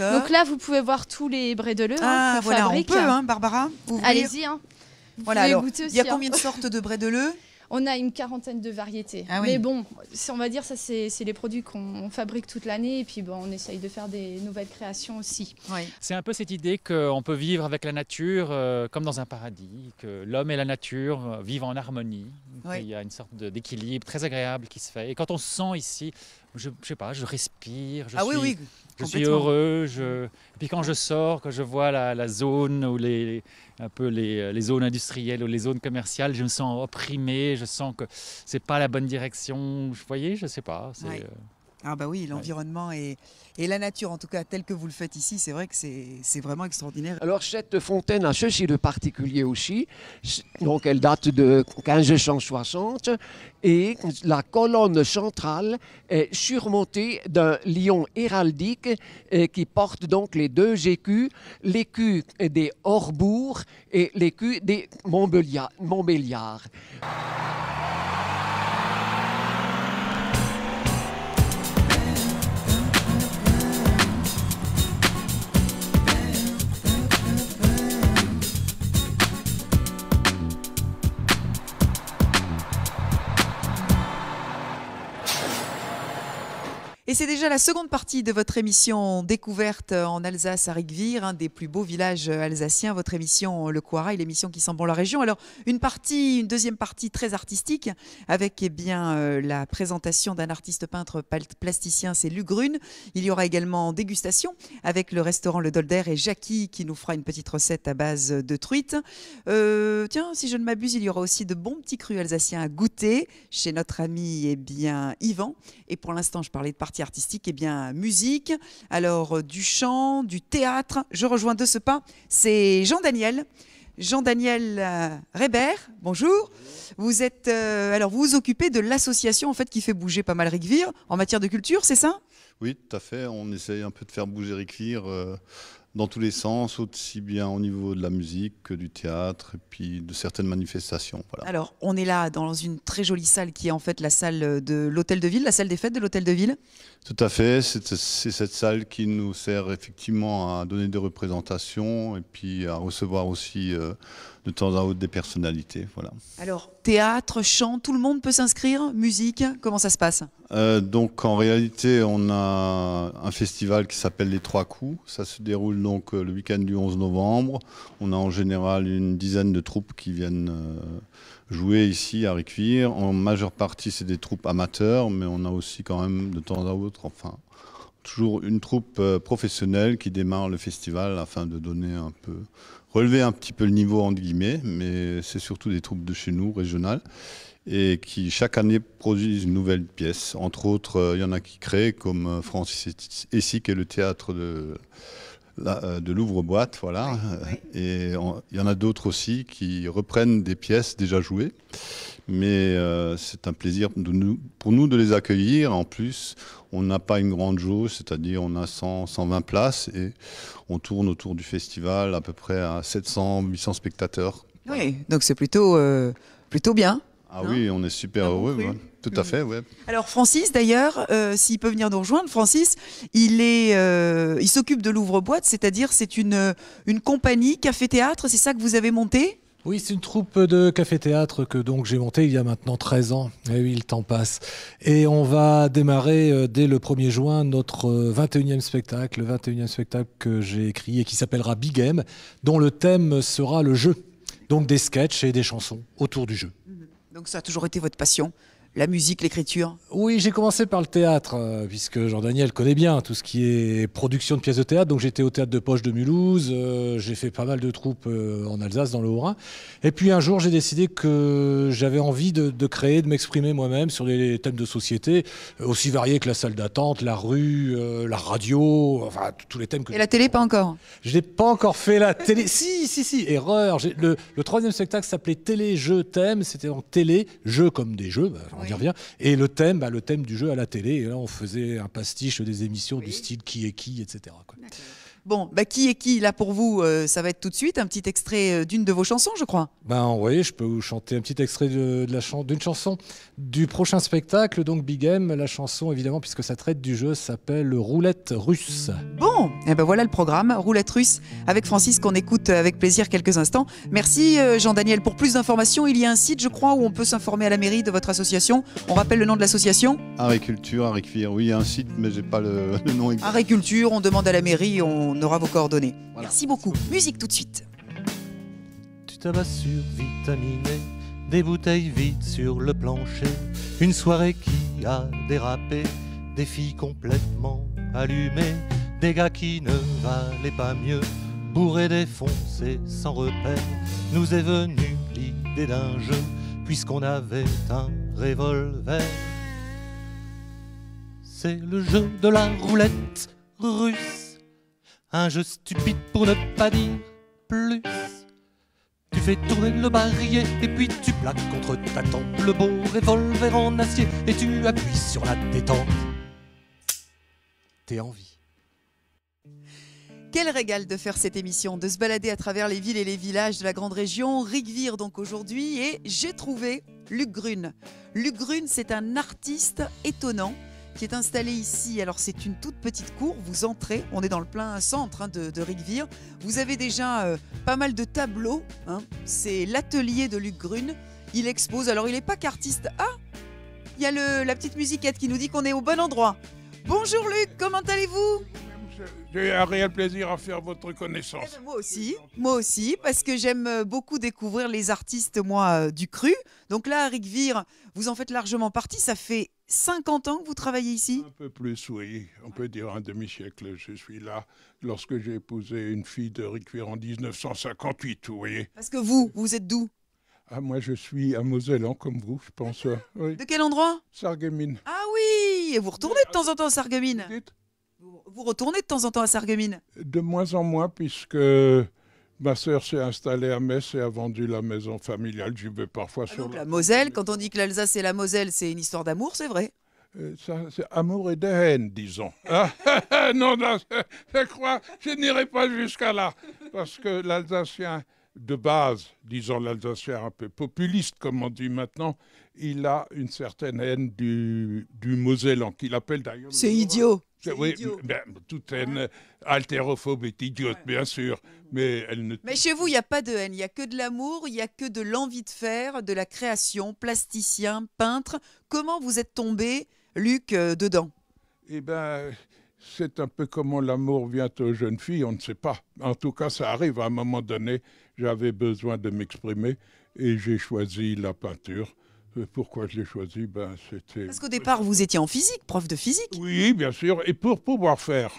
Donc là, vous pouvez voir tous les brédeleux hein, ah, voilà, on peut, hein, Barbara. Allez-y. Hein. voilà, alors, Il y a hein. combien de sortes de de leu on a une quarantaine de variétés. Ah Mais bon, on va dire ça, c'est les produits qu'on fabrique toute l'année et puis bon, on essaye de faire des nouvelles créations aussi. Oui. C'est un peu cette idée qu'on peut vivre avec la nature euh, comme dans un paradis, que l'homme et la nature euh, vivent en harmonie. Il y a une sorte d'équilibre très agréable qui se fait. Et quand on se sent ici, je, ne sais pas, je respire, je ah Oui, oui je suis heureux. Et puis quand je sors, quand je vois la, zone ou les, un peu euh, les, zones industrielles ou les zones commerciales, je me sens opprimé, je sens que c'est pas la bonne direction. Vous voyez, je sais pas. Euh, ah bah oui, l'environnement et, la nature, en tout cas telle que vous le faites ici, c'est vrai que c'est vraiment extraordinaire. Alors cette fontaine a ceci de particulier aussi, donc elle date de 1560 et la colonne centrale est surmontée d'un lion héraldique euh, qui porte donc les deux écus, l'écu des Orbourg et l'écu des Montbéliard. Et c'est déjà la seconde partie de votre émission Découverte en Alsace à Riquewihr, un des plus beaux villages alsaciens, votre émission Le et l'émission qui sent bon la région. Alors, une partie, une deuxième partie très artistique avec eh bien euh, la présentation d'un artiste peintre plasticien, c'est Lugrune. Il y aura également dégustation avec le restaurant Le Dolder et Jackie qui nous fera une petite recette à base de truites. Euh, tiens, si je ne m'abuse, il y aura aussi de bons petits crus alsaciens à goûter chez notre ami eh bien Yvan et pour l'instant, je parlais de partie artistique, et eh bien musique, alors euh, du chant, du théâtre. Je rejoins de ce pas, c'est Jean Daniel. Jean-Daniel euh, Rébert, bonjour. Vous êtes euh, alors vous vous occupez de l'association en fait qui fait bouger pas mal vir en matière de culture, c'est ça Oui, tout à fait. On essaye un peu de faire bouger Ricvir dans tous les sens, aussi bien au niveau de la musique que du théâtre et puis de certaines manifestations. Alors, on est là dans une très jolie salle qui est en fait la salle de l'Hôtel de Ville, la salle des fêtes de l'Hôtel de Ville Tout à fait, c'est cette salle qui nous sert effectivement à donner des représentations et puis à recevoir aussi euh, de temps en temps des personnalités. Voilà. Alors, théâtre, chant, tout le monde peut s'inscrire Musique, comment ça se passe euh, Donc, en réalité, on a un festival qui s'appelle Les Trois Coups, ça se déroule donc, euh, le week-end du 11 novembre. On a en général une dizaine de troupes qui viennent euh, jouer ici à Riquier. En majeure partie, c'est des troupes amateurs, mais on a aussi quand même de temps à autre, enfin, toujours une troupe euh, professionnelle qui démarre le festival afin de donner un peu, relever un petit peu le niveau entre guillemets, mais c'est surtout des troupes de chez nous, régionales, et qui chaque année produisent une nouvelle pièce. Entre autres, il y en a qui créent, comme Francis Essic et le théâtre de euh, de l'ouvre-boîte, voilà. Euh, et il y en a d'autres aussi qui reprennent des pièces déjà jouées. Mais euh, c'est un plaisir pour nous de les accueillir. En plus, on n'a pas une grande jauge, c'est-à-dire on a 120 places et on tourne autour du festival à peu près à 700, 800 spectateurs. Oui, donc c'est plutôt, plutôt bien. Ah oui, on est super ah heureux. Tout à mm. fait, oui. Alors Francis, d'ailleurs, euh, s'il peut venir nous rejoindre, Francis, il est, euh, il s'occupe de l'ouvre-boîte, c'est-à-dire c'est une, euh, une compagnie café-théâtre, c'est ça que vous avez monté oui, c'est une troupe de café-théâtre que donc j'ai monté il y a maintenant 13 ans. Et eh oui, le temps passe. Et on va démarrer dès le 1er juin notre 21e spectacle, le 21e spectacle que j'ai écrit et qui s'appellera Big Game, dont le thème sera le jeu. Donc des sketchs et des chansons autour du jeu. Mm-hmm. Donc ça a toujours été votre passion la musique, l'écriture Oui, j'ai commencé par le théâtre, euh, puisque Jean-Daniel connaît bien tout ce qui est production de pièces de théâtre. Donc j'étais au théâtre de poche de Mulhouse, euh, j'ai fait pas mal de troupes euh, en Alsace, dans le Haut-Rhin. Et puis un jour, j'ai décidé que j'avais envie de, créer, de m'exprimer moi-même sur les thèmes de société, aussi variés que la salle d'attente, la rue, la radio, enfin tous les thèmes que... Et la télé, pas encore Je n'ai pas encore fait la télé. si, si, si, erreur. Le, troisième spectacle s'appelait Télé, Jeux, Thème. C'était en télé, jeux comme des jeux. Bah, on y revient. Et le thème, bah, le thème du jeu à la télé. Et là, on faisait un pastiche des émissions du style qui est qui, etc. Bon, bah, qui est qui là pour vous euh, Ça va être tout de suite un petit extrait euh, d'une de vos chansons, je crois. Ben oui, je peux vous chanter un petit extrait de, la d'une chanson du prochain spectacle, donc Big M. La chanson, évidemment, puisque ça traite du jeu, s'appelle Roulette russe. Bon, et eh ben voilà le programme, Roulette russe, avec Francis qu'on écoute avec plaisir quelques instants. Merci euh, Jean-Daniel. Pour plus d'informations, il y a un site, je crois, où on peut s'informer à la mairie de votre association. On rappelle le nom de l'association Agriculture, Agriculture, oui, il y a un site, mais j'ai pas le, nom exact. Agriculture, on demande à la mairie, on on aura vos coordonnées. Merci beaucoup. Musique tout de suite. Tu tabac sur vitaminé, des bouteilles vides sur le plancher, une soirée qui a dérapé, des filles complètement allumées, des gars qui ne valaient pas mieux, bourrés défoncés sans repère. Nous est venue l'idée d'un jeu, puisqu'on avait un revolver. C'est le jeu de la roulette russe. Un jeu stupide pour ne pas dire plus. Tu fais tourner le barillet et puis tu plaques contre ta tempe le bon revolver en acier et tu appuies sur la détente. T'es en vie. Quel régal de faire cette émission, de se balader à travers les villes et les villages de la grande région. Rigvire donc aujourd'hui et j'ai trouvé Luc Grune. Luc Grune, c'est un artiste étonnant qui est installé ici. Alors c'est une toute petite cour, vous entrez, on est dans le plein centre hein, de, de Vous avez déjà euh, pas mal de tableaux, hein. c'est l'atelier de Luc Grune. Il expose, alors il n'est pas qu'artiste. Ah, il y a la petite musiquette qui nous dit qu'on est au bon endroit. Bonjour Luc, comment allez-vous j'ai un réel plaisir à faire votre connaissance. Eh ben, moi aussi, moi aussi, parce que j'aime euh, beaucoup découvrir les artistes, moi, euh, du cru. Donc là, à vous en faites largement partie. Ça fait 50 ans que vous travaillez ici Un peu plus, oui. On peut dire un demi-siècle. Je suis là lorsque j'ai épousé une fille de Ricuire en 1958, Oui. Parce que vous, vous êtes d'où ah, moi, je suis un Mosellan comme vous, je pense. Euh, de quel endroit Sarguemine. Ah oui Et vous retournez de temps en temps à Sarguemine vous, retournez de temps en temps à Sarguemine De moins en moins, puisque Ma sœur s'est installée à Metz et a vendu la maison familiale. J'y vais parfois ah sur la... Moselle. Quand on dit que l'Alsace et la Moselle, c'est une histoire d'amour, c'est vrai euh, c'est amour et de haine, disons. Ah, ah, non, non, je crois, je n'irai pas jusqu'à là, parce que l'Alsacien de base, disons l'Alsacien un peu populiste, comme on dit maintenant, il a une certaine haine du, du Mosellan, qu'il appelle d'ailleurs... C'est idiot euh, oui, ben, toute hein haine, euh, altérophobe est idiote, bien sûr, mais Mais chez vous, il n'y a pas de haine, il n'y a que de l'amour, il n'y a que de l'envie de faire, de la création, plasticien, peintre. Comment vous êtes tombé, Luc, euh, dedans Eh ben, c'est un peu comment l'amour vient aux jeunes filles, on ne sait pas. En tout cas, ça arrive, à un moment donné, j'avais besoin de m'exprimer et j'ai choisi la peinture. Pourquoi je l'ai choisi ben, c'était... Parce qu'au départ, vous étiez en physique, prof de physique. Oui, bien sûr. Et pour pouvoir faire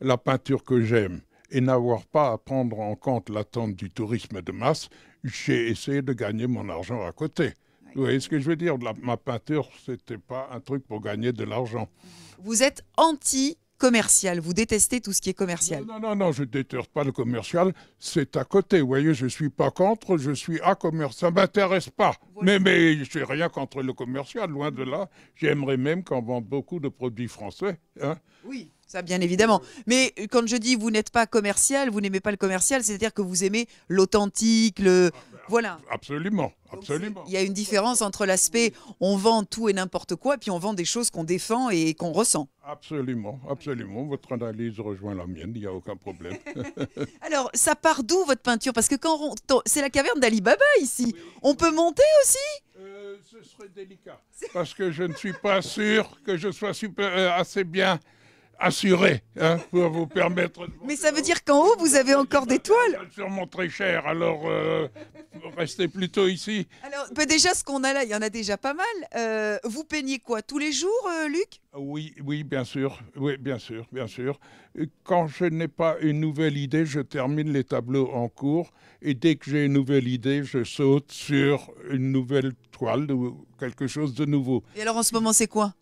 la peinture que j'aime et n'avoir pas à prendre en compte l'attente du tourisme de masse, j'ai essayé de gagner mon argent à côté. Oui. Vous voyez ce que je veux dire Ma peinture, ce n'était pas un truc pour gagner de l'argent. Vous êtes anti commercial. Vous détestez tout ce qui est commercial. Non, non, non, je ne déteste pas le commercial. C'est à côté. Vous voyez, je ne suis pas contre, je suis à commerce. Ça ne m'intéresse pas. Mais, mais je n'ai rien contre le commercial, loin de là. J'aimerais même qu'on vende beaucoup de produits français. Hein. Oui. Ça, bien évidemment. Mais quand je dis vous n'êtes pas commercial, vous n'aimez pas le commercial, c'est-à-dire que vous aimez l'authentique, le, ah, voilà. Absolument, absolument. Il y a une différence entre l'aspect on vend tout et n'importe quoi, puis on vend des choses qu'on défend et qu'on ressent. Absolument, absolument. Votre analyse rejoint la mienne, il n'y a aucun problème. Alors, ça part d'où votre peinture Parce que quand c'est la caverne d'Ali Baba ici, on peut monter aussi euh, Ce serait délicat, parce que je ne suis pas sûr que je sois super, euh, assez bien assuré hein, pour vous permettre. Mais ça veut dire qu'en haut, vous avez encore des toiles Sûrement très cher, alors euh, restez plutôt ici. Alors, bah, déjà, ce qu'on a là, il y en a déjà pas mal. Euh, vous peignez quoi Tous les jours, euh, Luc oui, oui, bien sûr, oui, bien sûr, bien sûr. Quand je n'ai pas une nouvelle idée, je termine les tableaux en cours et dès que j'ai une nouvelle idée, je saute sur une nouvelle toile ou quelque chose de nouveau. Et alors en ce moment, c'est quoi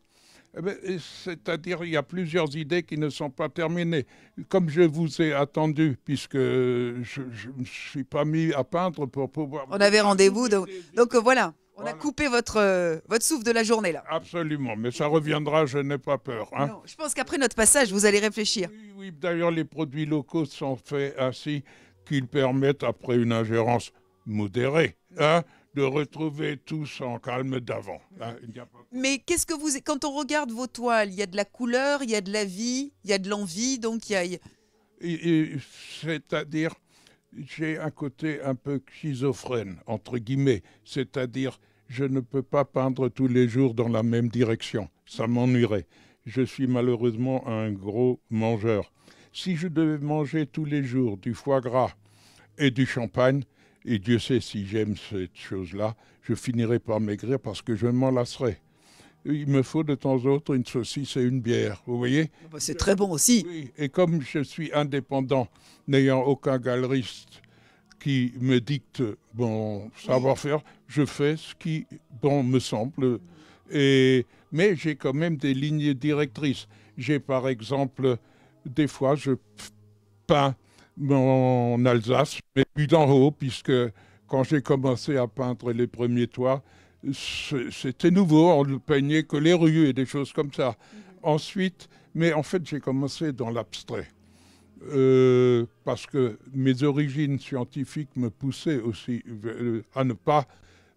eh ben, c'est-à-dire il y a plusieurs idées qui ne sont pas terminées. Comme je vous ai attendu, puisque euh, je ne me suis pas mis à peindre pour pouvoir... On avait rendez-vous, donc, donc euh, voilà. On a coupé votre, euh, votre souffle de la journée, là. Absolument, mais ça reviendra, je n'ai pas peur. Hein. je pense qu'après notre passage, vous allez réfléchir. Oui, oui d'ailleurs, les produits locaux sont faits ainsi qu'ils permettent, après une ingérence modérée, hein, de retrouver tout son calme d'avant. Hein. Mais qu'est-ce que vous... Quand on regarde vos toiles, il y a de la couleur, il y a de la vie, il y a de l'envie, donc il y a... C'est-à-dire, j'ai un côté un peu schizophrène, entre guillemets. C'est-à-dire, je ne peux pas peindre tous les jours dans la même direction. Ça m'ennuierait. Je suis malheureusement un gros mangeur. Si je devais manger tous les jours du foie gras et du champagne, et Dieu sait si j'aime cette chose-là, je finirai par maigrir parce que je m'en lasserai. Il me faut de temps en temps une saucisse et une bière, vous voyez ah bah, C'est très bon aussi. et comme je suis indépendant, n'ayant aucun galeriste qui me dicte bon savoir-faire, je fais ce qui, bon, me semble. Et, mais j'ai quand même des lignes directrices. J'ai par exemple, des fois, je peins en Alsace, mais puis d'en haut, puisque quand j'ai commencé à peindre les premiers toits, c'était nouveau, on ne peignait que les rues et des choses comme ça. Mhm. Ensuite, mais en fait, j'ai commencé dans l'abstrait. Euh, parce que mes origines scientifiques me poussaient aussi euh, à ne pas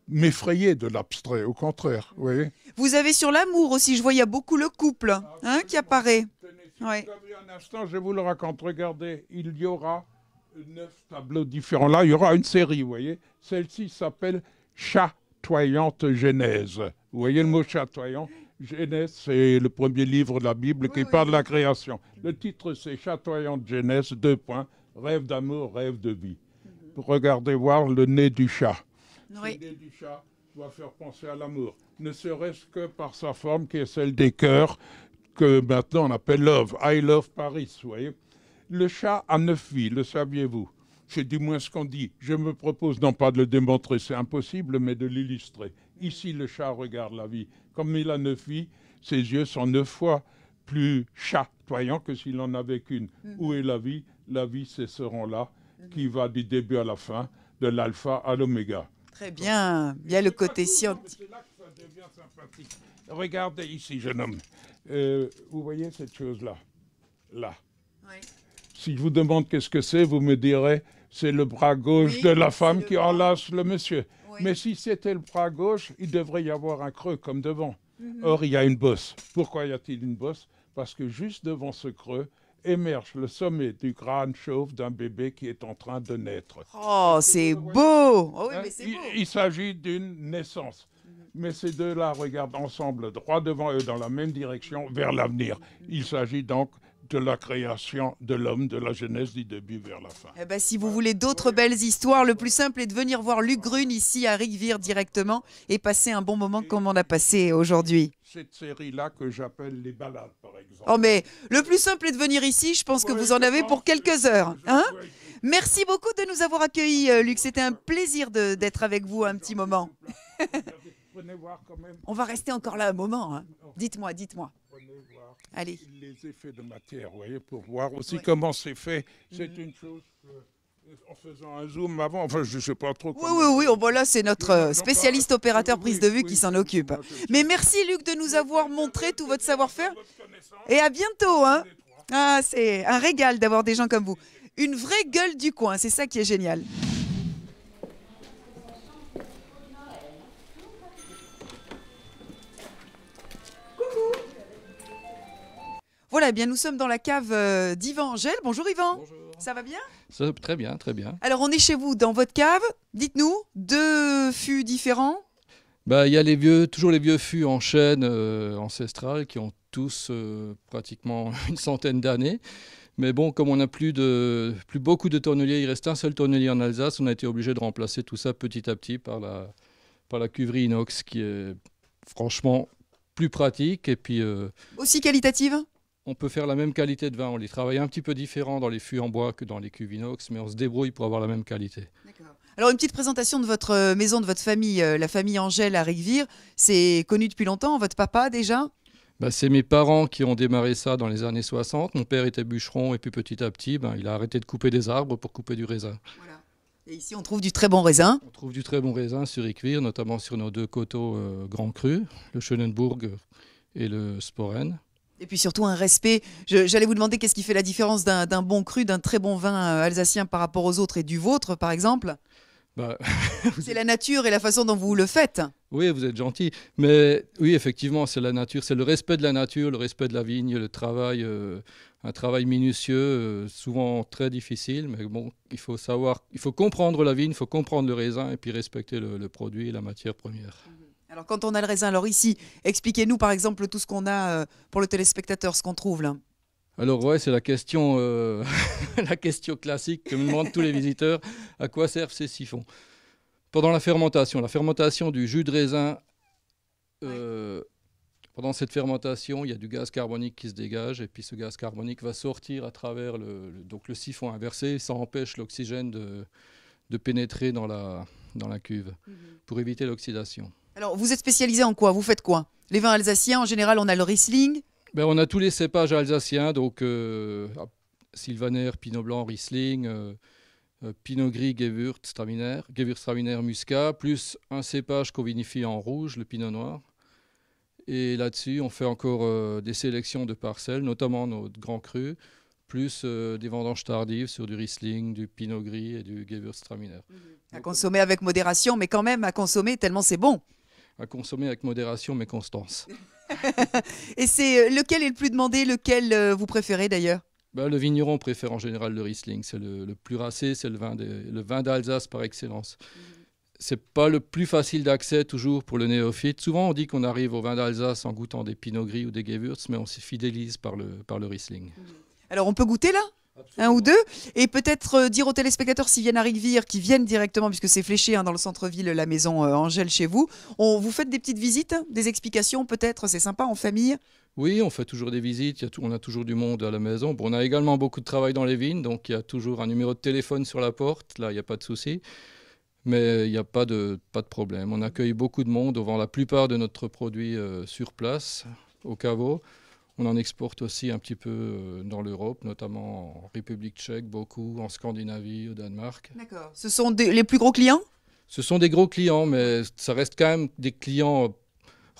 m'effrayer de l'abstrait, au contraire. Oui. Vous avez sur l'amour aussi, je voyais il beaucoup le couple hein, qui apparaît. vous je vous le raconte. Regardez, il y aura neuf tableaux différents. Là, il y aura une série, vous voyez. Celle-ci s'appelle Chatoyante Genèse. Vous voyez le mot chatoyant Genèse, c'est le premier livre de la Bible qui parle de la création. Le titre, c'est Chatoyante Genèse, deux points, rêve d'amour, rêve de vie. Regardez voir le nez du chat l'idée du chat doit faire penser à l'amour, ne serait-ce que par sa forme qui est celle des cœurs que maintenant on appelle Love, I Love Paris, vous voyez. Le chat a neuf vies, le saviez-vous C'est du moins ce qu'on dit. Je me propose non pas de le démontrer, c'est impossible, mais de l'illustrer. Ici, le chat regarde la vie. Comme il a neuf vies, ses yeux sont neuf fois plus chatoyants que s'il en avait qu'une. Mm. Où est la vie La vie, c'est ce rond-là qui va du début à la fin, de l'alpha à l'oméga. Très bien. Il y a le côté scientifique. Regardez ici, jeune homme. Euh, vous voyez cette chose-là Là. Si je vous demande qu'est-ce que c'est, vous me direz c'est le bras gauche de la femme qui enlace le monsieur. Mais si c'était le bras gauche, il devrait y avoir un creux comme devant. Mhm. Or, il y a une bosse. Pourquoi y a-t-il une bosse Parce que juste devant ce creux, émerge le sommet du grand chauve d'un bébé qui est en train de naître. Oh, c'est beau. Oh hein? il s'agit d'une naissance. Mhm. Mais ces deux-là regardent ensemble, droit devant eux, dans la même direction, vers l'avenir. Il s'agit donc de la création de l'homme, de la Genèse du début vers la fin. Eh ben, si vous voulez d'autres belles histoires, le plus simple est de venir voir Luc Grune ici à Rigvire directement et passer un bon moment comme on a passé aujourd'hui. Cette série-là que j'appelle les balades, par exemple. Oh, mais le plus simple est de venir ici, je pense que vous en avez pour quelques heures. Hein Merci beaucoup de nous avoir accueillis, euh, Luc. C'était un plaisir d'être avec vous un petit moment. on va rester encore là un moment. Hein. Oh. Dites-moi, dites-moi. Allez. les effets de matière, vous voyez, pour voir aussi comment c'est fait. Mhm. C'est une chose euh, en faisant un zoom avant, enfin je ne sais pas trop. Comment... Oui, oui, oui, oh, bah là c'est notre euh, spécialiste opérateur prise de vue qui s'en occupe. Mais merci Luc de nous avoir montré tout votre savoir-faire. Et à bientôt. Hein. Ah, c'est un régal d'avoir des gens comme vous. Une vraie gueule du coin, c'est ça qui est génial. Voilà, eh bien nous sommes dans la cave euh, d'Yvan Angèle. Bonjour Yvan. Ça va bien Ça, Très bien, très bien. Alors on est chez vous dans votre cave. Dites-nous, deux fûts différents Bah il y a les vieux, toujours les vieux fûts en chêne euh, ancestrale qui ont tous euh, pratiquement une centaine d'années. Mais bon, comme on n'a plus, de, plus beaucoup de tonneliers, il reste un seul tonnelier en Alsace, on a été obligé de remplacer tout ça petit à petit par la, par la cuverie inox qui est franchement plus pratique et puis... Aussi qualitative on peut faire la même qualité de vin. On les travaille un petit peu différent dans les fûts en bois que dans les cuves inox, mais on se débrouille pour avoir la même qualité. Alors une petite présentation de votre euh, maison, de votre famille, euh, la famille Angèle à Rivière. C'est connu depuis longtemps, votre papa déjà bah, c'est mes parents qui ont démarré ça dans les années 60. Mon père était bûcheron et puis petit à petit, ben il a arrêté de couper des arbres pour couper du raisin. Voilà. Et ici, on trouve du très bon raisin. On trouve du très bon raisin sur Écuire, notamment sur nos deux coteaux euh, Grand Cru, le Schönenburg et le Sporen. Et puis surtout un respect. J'allais vous demander qu'est-ce qui fait la différence d'un bon cru, d'un très bon vin euh, alsacien par rapport aux autres et du vôtre, par exemple bah, C'est la nature et la façon dont vous le faites. Oui, vous êtes gentil. Mais oui, effectivement, c'est la nature, c'est le respect de la nature, le respect de la vigne, le travail, euh, un travail minutieux, euh, souvent très difficile. Mais bon, il faut savoir, il faut comprendre la vigne, il faut comprendre le raisin et puis respecter le, produit et la matière première. Mhm. Alors quand on a le raisin, alors ici, expliquez-nous par exemple tout ce qu'on a euh, pour le téléspectateur, ce qu'on trouve là. Alors ouais, c'est la question, euh, la question classique que me demandent tous les visiteurs. À quoi servent ces siphons Pendant la fermentation, la fermentation du jus de raisin, euh, pendant cette fermentation, il y a du gaz carbonique qui se dégage et puis ce gaz carbonique va sortir à travers le, siphon inversé. Ça empêche l'oxygène de, pénétrer dans la, cuve mhm. pour éviter l'oxydation. Alors, vous êtes spécialisé en quoi Vous faites quoi Les vins alsaciens, en général, on a le Riesling ben, On a tous les cépages alsaciens, donc euh, ah, Sylvaner, Pinot Blanc, Riesling, euh, euh, Pinot Gris, Gewürztraminer, Gewürztraminer, Muscat, plus un cépage qu'on vinifie en rouge, le Pinot Noir. Et là-dessus, on fait encore euh, des sélections de parcelles, notamment nos grands crus, plus des vendanges tardives sur du Riesling, du Pinot Gris et du Gewürztraminer. À consommer avec modération, mais quand même à consommer tellement c'est bon à consommer avec modération mais constance. Et c'est euh, lequel est le plus demandé, lequel euh, vous préférez d'ailleurs bah, Le vigneron préfère en général le Riesling, c'est le, plus racé, c'est le vin, d'Alsace par excellence. Mhm. c'est pas le plus facile d'accès toujours pour le néophyte. Souvent, on dit qu'on arrive au vin d'Alsace en goûtant des Pinot gris ou des gewürz, mais on s'y fidélise par le, par le Riesling. Mhm. Alors, on peut goûter là un ou deux, et peut-être euh, dire aux téléspectateurs s'ils viennent à Rigvire, qui viennent directement, puisque c'est fléché hein, dans le centre-ville, la maison euh, Angèle chez vous, on vous faites des petites visites, des explications peut-être, c'est sympa en famille oui, on fait toujours des visites, a on a toujours du monde à la maison. Bon, on a également beaucoup de travail dans les vignes, donc il y a toujours un numéro de téléphone sur la porte, là, il n'y a pas de souci. Mais il n'y a pas de, pas de problème. On accueille beaucoup de monde, on vend la plupart de notre produit euh, sur place, au caveau. On en exporte aussi un petit peu euh, dans l'Europe, notamment en République tchèque, beaucoup, en Scandinavie, au Danemark. D'accord. Ce sont les plus gros clients Ce sont des gros clients, mais ça reste quand même des clients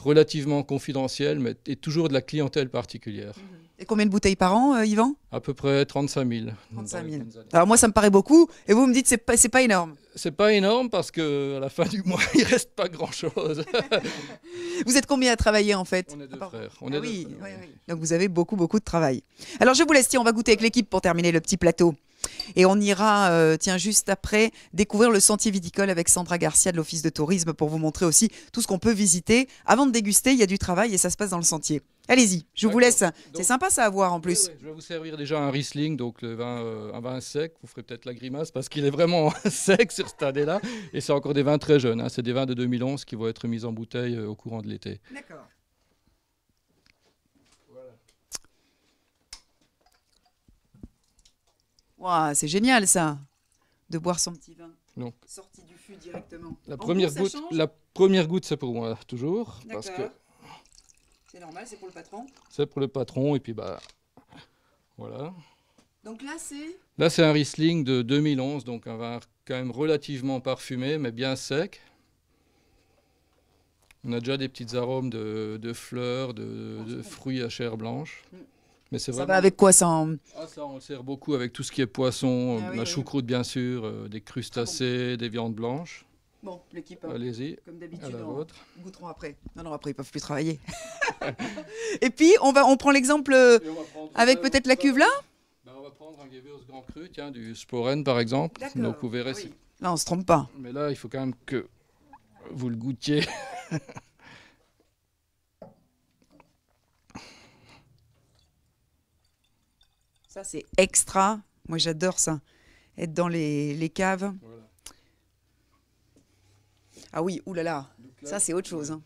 relativement confidentiel, mais et toujours de la clientèle particulière. Et combien de bouteilles par an, euh, Yvan À peu près 35 000. 35 000. Alors moi, ça me paraît beaucoup, et vous me dites c'est pas c'est pas énorme. C'est pas énorme parce que à la fin du mois, il reste pas grand chose. vous êtes combien à travailler en fait On est deux frères. Ah oui, Donc vous avez beaucoup beaucoup de travail. Alors je vous laisse, on va goûter avec l'équipe pour terminer le petit plateau. Et on ira, euh, tiens, juste après, découvrir le sentier viticole avec Sandra Garcia de l'Office de tourisme pour vous montrer aussi tout ce qu'on peut visiter. Avant de déguster, il y a du travail et ça se passe dans le sentier. Allez-y, je vous laisse. C'est sympa ça à voir en plus. Je vais vous servir déjà un Riesling, donc euh, un vin sec. Vous ferez peut-être la grimace parce qu'il est vraiment sec sur cette année-là. Et c'est encore des vins très jeunes. Hein. C'est des vins de 2011 qui vont être mis en bouteille euh, au courant de l'été. D'accord. c'est génial ça, de boire son petit vin. Sorti du fût directement. La première goutte, la première goutte, c'est pour moi toujours, parce que c'est normal, c'est pour le patron. C'est pour le patron et puis bah voilà. Donc là c'est. Là c'est un Riesling de 2011, donc un vin quand même relativement parfumé, mais bien sec. On a déjà des petits arômes de, fleurs, de, fruits à chair blanche. Mm. Ça va avec quoi ça, ah, ça on le sert beaucoup avec tout ce qui est poisson, ah euh, la choucroute bien sûr, euh, des crustacés, ah des viandes blanches. Bon, l'équipe, hein. allez-y. Comme d'habitude, on goûteront après. Non, non, après ils peuvent plus travailler. Et puis on va, on prend l'exemple euh, avec peut-être la cuve là. Ben, on va prendre un Gewürz Grand Cru, tiens, du Sporen par exemple. Donc vous verrez. Là, on se trompe pas. Mais là, il faut quand même que vous le goûtiez. Ça, c'est extra. Moi, j'adore ça. Être dans les, les caves. Voilà. Ah oui, oulala. Là, ça, c'est autre chose. Hein.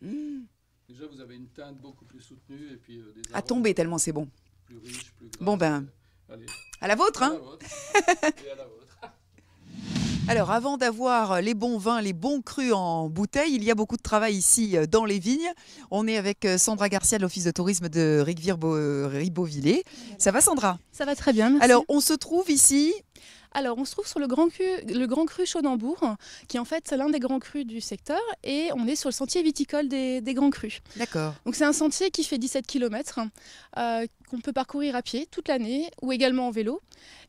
Mmh. Déjà, vous avez une teinte beaucoup plus soutenue. Et puis, euh, des à tomber, tellement c'est bon. Plus riche, plus grave. Bon, ben. Allez. À la vôtre, hein à la vôtre. Alors, avant d'avoir les bons vins, les bons crus en bouteille, il y a beaucoup de travail ici euh, dans les vignes. On est avec euh, Sandra Garcia de l'Office de tourisme de euh, Ribeauvillé. Ça va, Sandra Ça va très bien. Alors, on se trouve ici alors, on se trouve sur le Grand, Cru, le grand cru Chaudembourg, qui est en fait l'un des grands crus du secteur, et on est sur le sentier viticole des, Grands Crus. D'accord. Donc, c'est un sentier qui fait 17 km, qu'on peut parcourir à pied toute l'année ou également en vélo.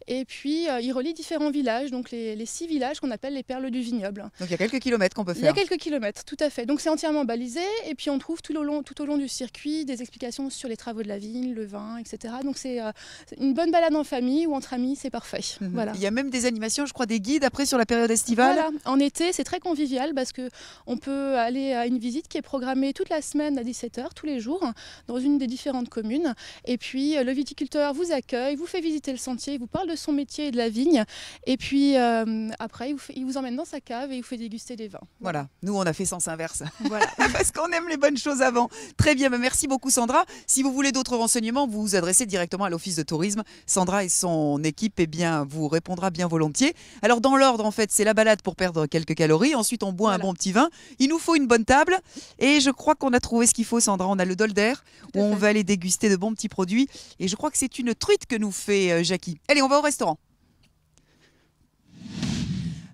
Et puis, euh, il relie différents villages, donc les, six villages qu'on appelle les perles du vignoble. Donc il y a quelques kilomètres qu'on peut faire. Il y a quelques kilomètres, tout à fait. Donc c'est entièrement balisé et puis on trouve tout au, long, tout au long du circuit des explications sur les travaux de la vigne, le vin, etc. Donc euh, c'est une bonne balade en famille ou entre amis, c'est parfait. Mhm. Voilà. Il y a même des animations, je crois, des guides après sur la période estivale. Voilà, en été, c'est très convivial parce que on peut aller à une visite qui est programmée toute la semaine à 17h, tous les jours, dans une des différentes communes. Et puis puis euh, le viticulteur vous accueille, vous fait visiter le sentier, vous parle de son métier et de la vigne. Et puis euh, après, il vous, emmène dans sa cave et il vous fait déguster des vins. Voilà, nous on a fait sens inverse. Parce qu'on aime les bonnes choses avant. Très bien, ben, merci beaucoup Sandra. Si vous voulez d'autres renseignements, vous vous adressez directement à l'Office de tourisme. Sandra et son équipe eh bien, vous répondra bien volontiers. Alors dans l'ordre, en fait, c'est la balade pour perdre quelques calories. Ensuite, on boit un bon petit vin. Il nous faut une bonne table. Et je crois qu'on a trouvé ce qu'il faut, Sandra. On a le Dolder, où on va aller déguster de bons petits produits et je crois que c'est une truite que nous fait euh, Jackie. Allez, on va au restaurant.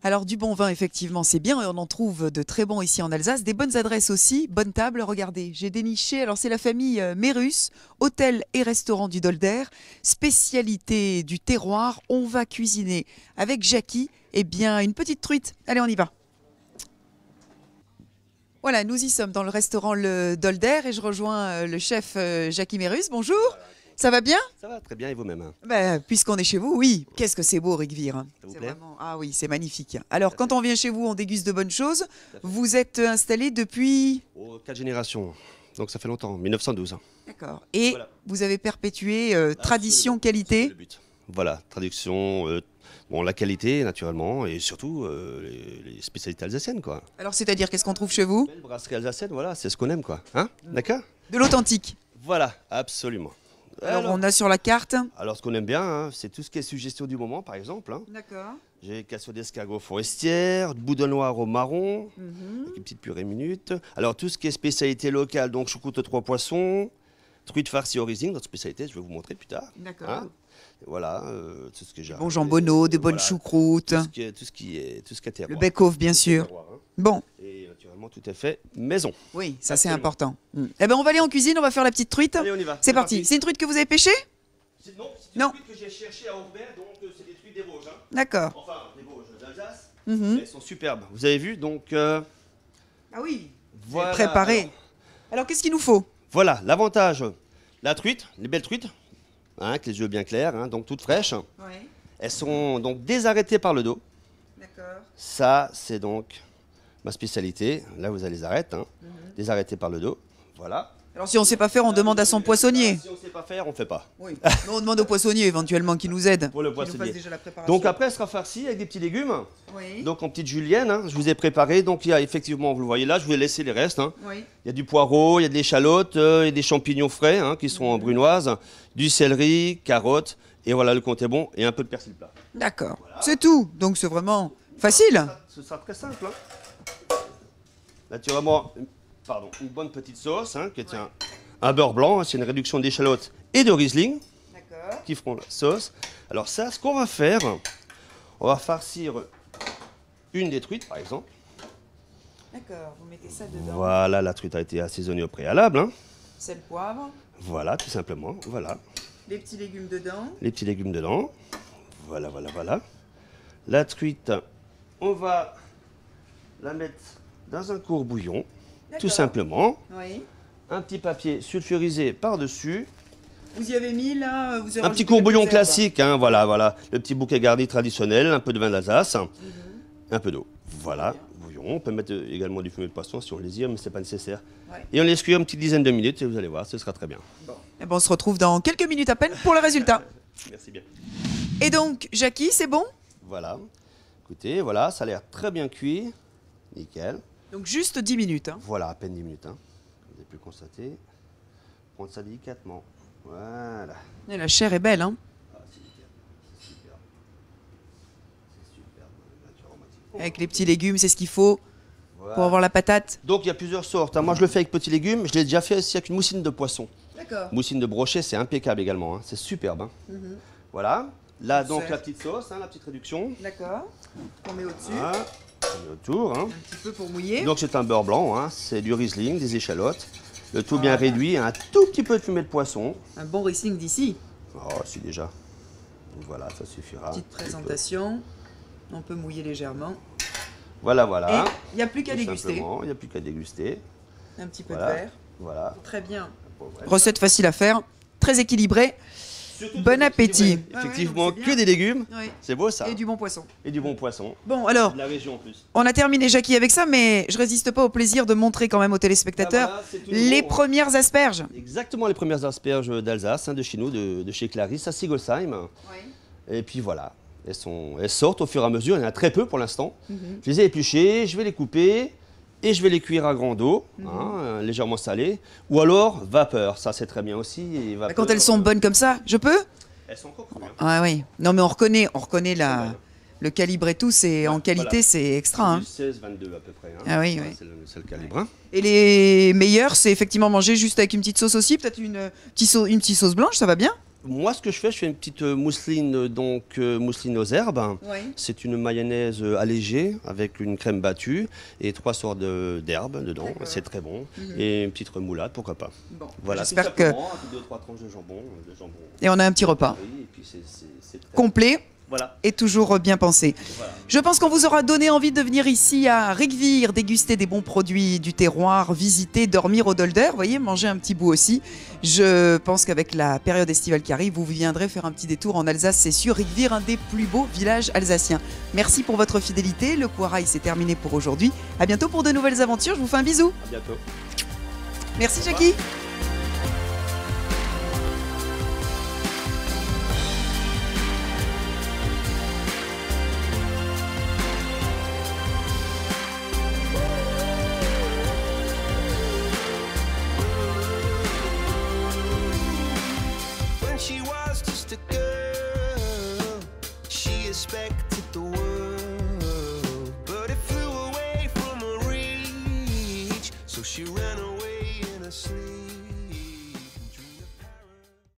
Alors du bon vin, effectivement, c'est bien on en trouve de très bons ici en Alsace. Des bonnes adresses aussi, bonne table. Regardez, j'ai déniché. Alors c'est la famille euh, Mérus, hôtel et restaurant du Dolder, spécialité du terroir. On va cuisiner avec Jackie. Eh bien, une petite truite. Allez, on y va. Voilà, nous y sommes dans le restaurant Le Dolder et je rejoins euh, le chef Jackie Mérus. Bonjour. Ça va bien Ça va très bien et vous-même ben, Puisqu'on est chez vous, oui. Qu'est-ce que c'est beau, Rigvire Ça vous Ah oui, c'est magnifique. Alors, quand on vient chez vous, on déguste de bonnes choses. Vous êtes installé depuis oh, Quatre générations. Donc ça fait longtemps, 1912. D'accord. Et vous avez perpétué euh, tradition, qualité Voilà, traduction, euh, bon, la qualité naturellement et surtout euh, les, spécialités alsaciennes. quoi. Alors c'est-à-dire qu'est-ce qu'on trouve chez vous Belle brasserie alsacienne, voilà, c'est ce qu'on aime. quoi. Hein mmh. D'accord De l'authentique. Voilà, absolument. Alors, on a sur la carte Alors, ce qu'on aime bien, hein, c'est tout ce qui est suggestion du moment, par exemple. Hein. D'accord. J'ai casseau d'escargot forestière, boudin noir au marron, mhm. avec une petite purée minute. Alors, tout ce qui est spécialité locale, donc choucroute aux trois poissons, truite farcie au rising, notre spécialité, je vais vous montrer plus tard. D'accord. Hein. Voilà, euh, tout ce que j'ai. Bon jambonneau, des bonnes choucroutes. Tout ce, qui, est, tout Le bec bien sûr. Hein. Bon. Et naturellement, tout à fait maison. Oui, ça c'est important. Mm. Eh ben, on va aller en cuisine, on va faire la petite truite. Allez, on y va. C'est parti. C'est une truite que vous avez pêchée Non, c'est une truite que j'ai cherchée à Aubert, donc euh, c'est des truites des Vosges. Hein. D'accord. Enfin, des Vosges d'Alsace. Mhm. Elles sont superbes. Vous avez vu, donc. Euh, ah oui. Voilà. Préparé. alors qu'est-ce qu'il nous faut Voilà, l'avantage. La truite, les belles truites, Hein, avec les yeux bien clairs, hein, donc toutes fraîches. Elles sont donc désarrêtées par le dos. D'accord. Ça, c'est donc ma spécialité. Là, vous allez les arrêter. Hein. Mhm. Désarrêtées par le dos. Voilà. Alors si on ne sait pas faire, on demande à son poissonnier. Si on ne sait pas faire, on ne fait pas. Oui. on demande au poissonnier éventuellement qui nous aide. Pour le poissonnier. donc après, elle sera farci avec des petits légumes. Oui. Donc en petite julienne, hein, je vous ai préparé. Donc il y a effectivement, vous le voyez là, je vous laisser les restes. Hein. Oui. Il y a du poireau, il y a de l'échalote, euh, il y a des champignons frais hein, qui sont en mhm. brunoise, du céleri, carottes. Et voilà, le compte est bon et un peu de persil plat. D'accord. C'est tout. Donc c'est vraiment facile. Ce sera, très simple. Naturellement, pardon, une bonne petite sauce hein, qui tient un, beurre blanc. Hein, c'est une réduction d'échalotes et de Riesling qui feront la sauce. Alors ça, ce qu'on va faire, on va farcir une des truites, par exemple. D'accord, vous mettez ça dedans. Voilà, la truite a été assaisonnée au préalable. Hein. C'est le poivre. Voilà, tout simplement, voilà. Les petits légumes dedans. Les petits légumes dedans. Voilà, voilà, voilà. La truite, on va la mettre dans un court bouillon tout simplement. Un petit papier sulfurisé par-dessus. Vous y avez mis là euh, Un petit courbouillon classique, hein, voilà, voilà. Le petit bouquet garni traditionnel, un peu de vin d'Alsace, mhm. un peu d'eau. Voilà, bouillon. On peut mettre euh, également du fumé de poisson si on le désire, mais ce n'est pas nécessaire. Et on les cuire une petite dizaine de minutes et vous allez voir, ce sera très bien. Bon. Et eh ben, on se retrouve dans quelques minutes à peine pour le résultat. Merci bien. Et donc, Jackie, c'est bon Voilà. Écoutez, voilà, ça a l'air très bien cuit. Nickel. Donc juste 10 minutes. Hein. Voilà, à peine 10 minutes. Hein. Vous avez pu constater. Prendre ça délicatement. Voilà. la chair est belle, hein ah, C'est superbe. C'est superbe. Hein, avec bah, les petits légumes, c'est ce qu'il faut. Pour avoir la patate Donc il y a plusieurs sortes. Hein. Moi je le fais avec petits légumes, je l'ai déjà fait aussi avec une moussine de poisson. D'accord. Moussine de brochet, c'est impeccable également, hein. c'est superbe. Hein. Mhm. Voilà. Là donc la petite sauce, la petite réduction. D'accord. On met au-dessus. Hein. Un petit peu pour mouiller. Donc c'est un beurre blanc, hein. c'est du Riesling, des échalotes. Le tout bien réduit, un tout petit peu de fumée de poisson. Un bon Riesling d'ici. Oh, si déjà. voilà, ça suffira. Petite présentation. On peut mouiller légèrement. Voilà, voilà. Il n'y a plus qu'à déguster. Il n'y a plus qu'à déguster. Un petit peu de verre. Voilà. Très bien. Recette facile à faire, très équilibrée. Bon appétit. Effectivement, que des légumes. C'est beau ça. Et du bon poisson. Et du bon poisson. Bon, alors. On a terminé, Jackie, avec ça, mais je résiste pas au plaisir de montrer quand même aux téléspectateurs ah, les premières asperges. Exactement, les premières asperges d'Alsace, hein, de chez nous, de, chez Clarisse, à Sigolsheim. Et puis voilà. Elles, sont, elles sortent au fur et à mesure, il y en a très peu pour l'instant. Mhm. Je les ai épluchées, je vais les couper et je vais les cuire à grande mhm. hein, eau, légèrement salée, ou alors vapeur, ça c'est très bien aussi. Bah, quand elles sont bonnes comme ça, je peux Elles sont encore hein. Ah oui, non mais on reconnaît, on reconnaît la, le calibre et tout, c'est en qualité c'est extra. 16, hein. 22 à peu près. Hein. Ah oui, oui. C'est le, calibre. Et les meilleurs, c'est effectivement manger juste avec une petite sauce aussi, peut-être une, euh, une, petite sauce blanche, ça va bien moi, ce que je fais, je fais une petite euh, mousseline, euh, donc euh, mousseline aux herbes. C'est une mayonnaise allégée avec une crème battue et trois sortes d'herbes dedans. C'est très bon. Mhm. Et une petite remoulade, pourquoi pas. Voilà. J'espère que. Et on a un petit repas. Complet. Voilà. Et toujours euh, bien pensé. Je pense qu'on vous aura donné envie de venir ici à Rigvir, déguster des bons produits du terroir, visiter, dormir au Dolder, voyez, manger un petit bout aussi. Je pense qu'avec la période estivale qui arrive, vous viendrez faire un petit détour en Alsace, c'est sûr. Rigvir, un des plus beaux villages alsaciens. Merci pour votre fidélité. Le Poirail, c'est terminé pour aujourd'hui. À bientôt pour de nouvelles aventures. Je vous fais un bisou. À bientôt. Merci, Jackie.